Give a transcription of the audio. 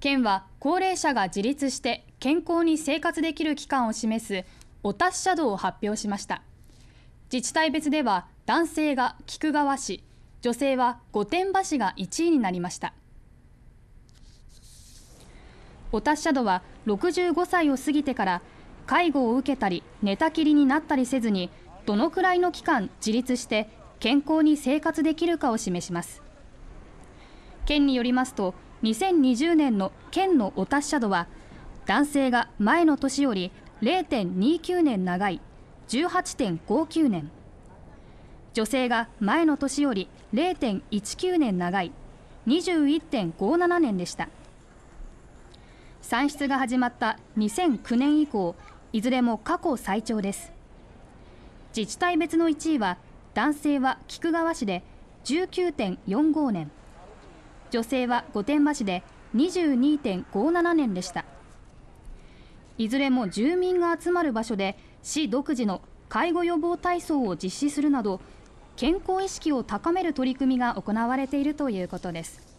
県は高齢者が自立して健康に生活できる期間を示すお達しャドを発表しました自治体別では男性が菊川市女性は御殿場市が1位になりましたお達しャドは65歳を過ぎてから介護を受けたり寝たきりになったりせずにどのくらいの期間自立して健康に生活できるかを示します県によりますと2020年の県のお達者度は男性が前の年より0.29年長い18.59年女性が前の年より0.19年長い21.57年でした算出が始まった2009年以降いずれも過去最長です自治体別の1位は男性は菊川市で19.45年女性は御殿場市で22.57年でしたいずれも住民が集まる場所で市独自の介護予防体操を実施するなど健康意識を高める取り組みが行われているということです